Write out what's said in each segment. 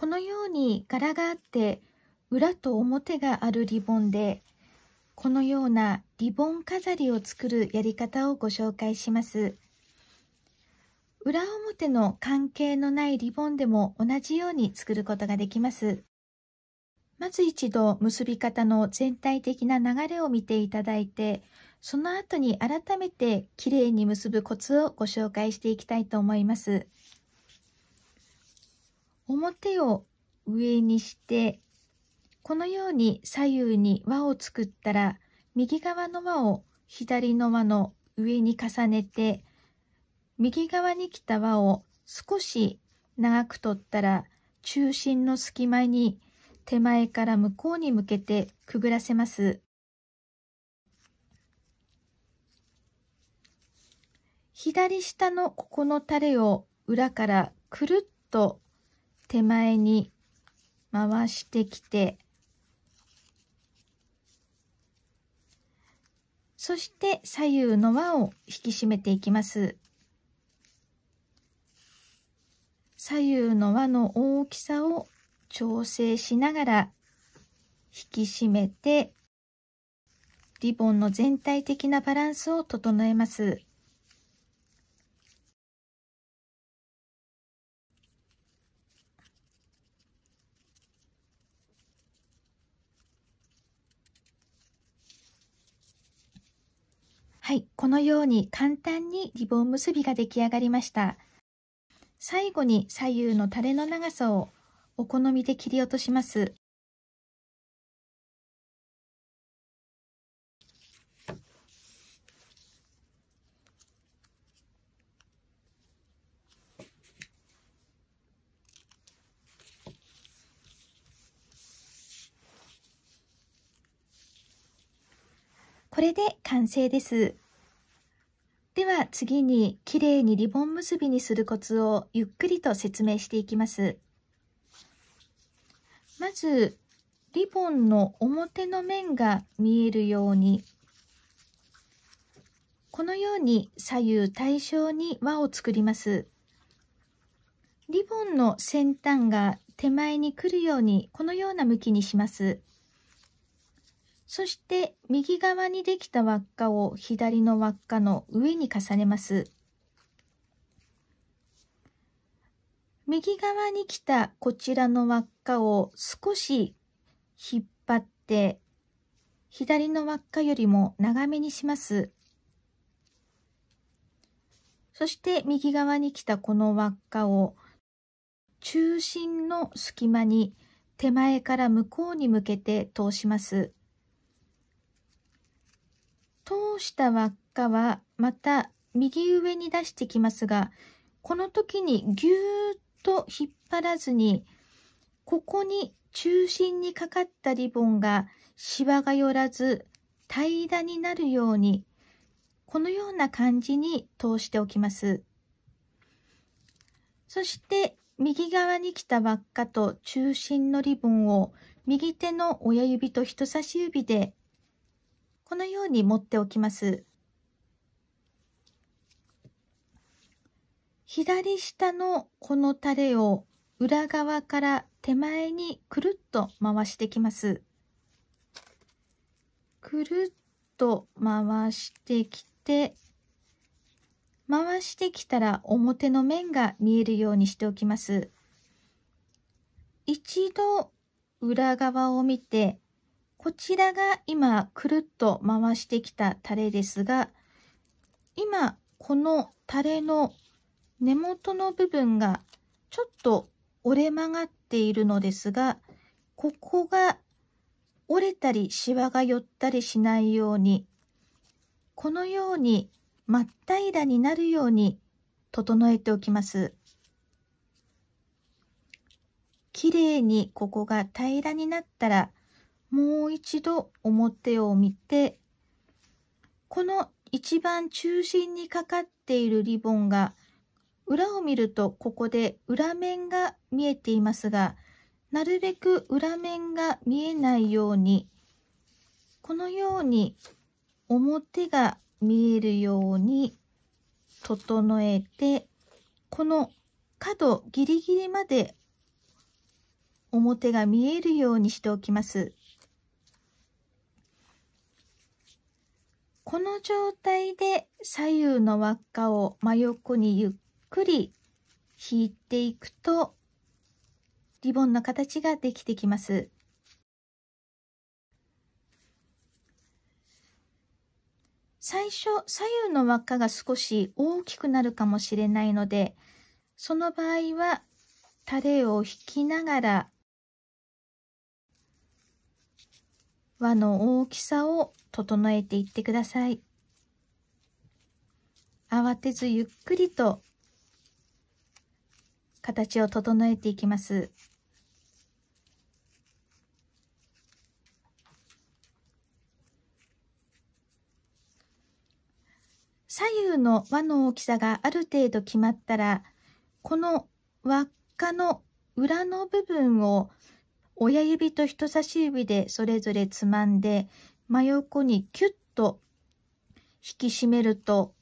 このように柄があって裏と表があるリボンでこのようなリボン飾りを作るやり方をご紹介します裏表の関係のないリボンでも同じように作ることができますまず一度結び方の全体的な流れを見ていただいてその後に改めてきれいに結ぶコツをご紹介していきたいと思います。表を上にしてこのように左右に輪を作ったら右側の輪を左の輪の上に重ねて右側に来た輪を少し長く取ったら中心の隙間に手前から向こうに向けてくぐらせます。左下のここのタレを裏からくるっと手前に回してきて、そして左右の輪を引き締めていきます。左右の輪の大きさを調整しながら引き締めてリボンの全体的なバランスを整えます。はい、このように簡単にリボン結びが出来上がりました。最後に左右のタレの長さをお好みで切り落とします。これで完成です。では次にきれいにリボン結びにするコツをゆっくりと説明していきます。まずリボンの表の面が見えるようにこのように左右対称に輪を作ります。リボンの先端が手前に来るようにこのような向きにします。そして右側にできた輪っかを左の輪っかの上に重ねます。右側に来たこちらの輪っかを少し引っ張って左の輪っかよりも長めにします。そして右側に来たこの輪っかを中心の隙間に手前から向こうに向けて通します。通した輪っかはまた右上に出してきますが、この時にぎゅーっと引っ張らずに、ここに中心にかかったリボンがしわが寄らず平らになるように、このような感じに通しておきます。そして右側に来た輪っかと中心のリボンを右手の親指と人差し指でこのように持っておきます。左下のこのタレを裏側から手前にくるっと回してきます。くるっと回してきて、回してきたら表の面が見えるようにしておきます。一度裏側を見てこちらが今くるっと回してきたタレですが、今このタレの根元の部分がちょっと折れ曲がっているのですが、ここが折れたりシワが寄ったりしないように、このように真っ平らになるように整えておきます。きれいにここが平らになったら、もう一度表を見て、この一番中心にかかっているリボンが、裏を見るとここで裏面が見えていますが、なるべく裏面が見えないように、このように表が見えるように整えて、この角ギリギリまで表が見えるようにしておきます。この状態で左右の輪っかを真横にゆっくり引いていくとリボンの形ができてきます。最初左右の輪っかが少し大きくなるかもしれないのでその場合はタレを引きながら輪の大きさを整えていってください。慌てずゆっくりと形を整えていきます。左右の輪の大きさがある程度決まったら、この輪っかの裏の部分を親指と人差し指でそれぞれつまんで真横にキュッと引き締めると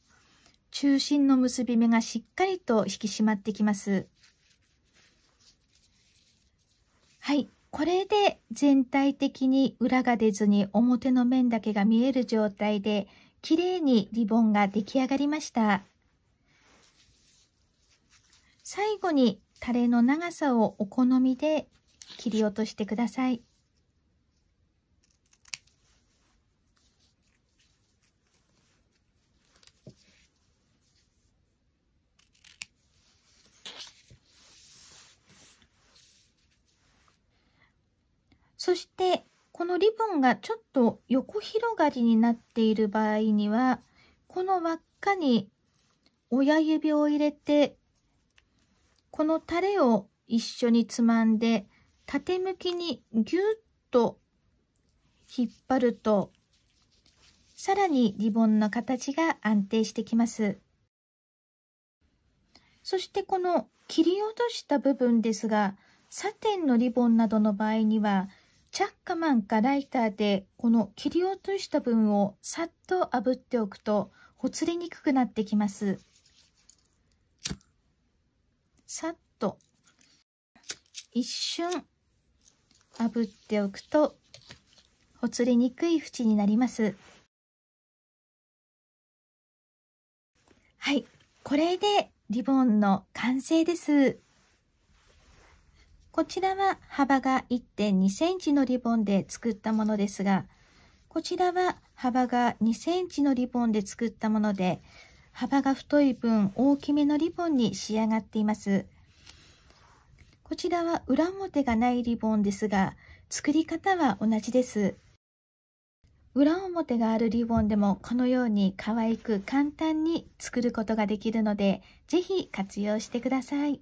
中心の結び目がしっかりと引き締まってきます。はい。これで全体的に裏が出ずに表の面だけが見える状態で綺麗にリボンが出来上がりました。最後にタレの長さをお好みで切り落としてください。そしてこのリボンがちょっと横広がりになっている場合にはこの輪っかに親指を入れてこのタレを一緒につまんで縦向きにぎゅっと引っ張るとさらにリボンの形が安定してきます。そしてこの切り落とした部分ですがサテンのリボンなどの場合にはチャッカマンかライターでこの切り落とした分をさっと炙っておくとほつれにくくなってきます。さっと一瞬炙っておくとほつれにくい縁になります。はい、これでリボンの完成です。こちらは幅が 1.2cm のリボンで作ったものですが、こちらは幅が 2cm のリボンで作ったもので、幅が太い分大きめのリボンに仕上がっています。こちらは裏表がないリボンですが、作り方は同じです。裏表があるリボンでもこのように可愛く簡単に作ることができるので、ぜひ活用してください。